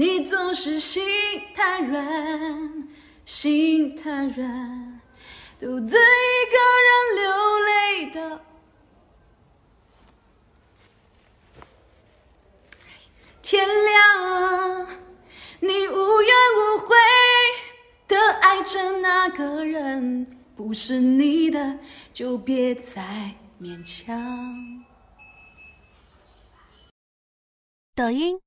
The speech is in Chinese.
你总是心太软，心太软，独自一个人流泪到天亮。你无怨无悔的爱着那个人，不是你的就别再勉强。抖音。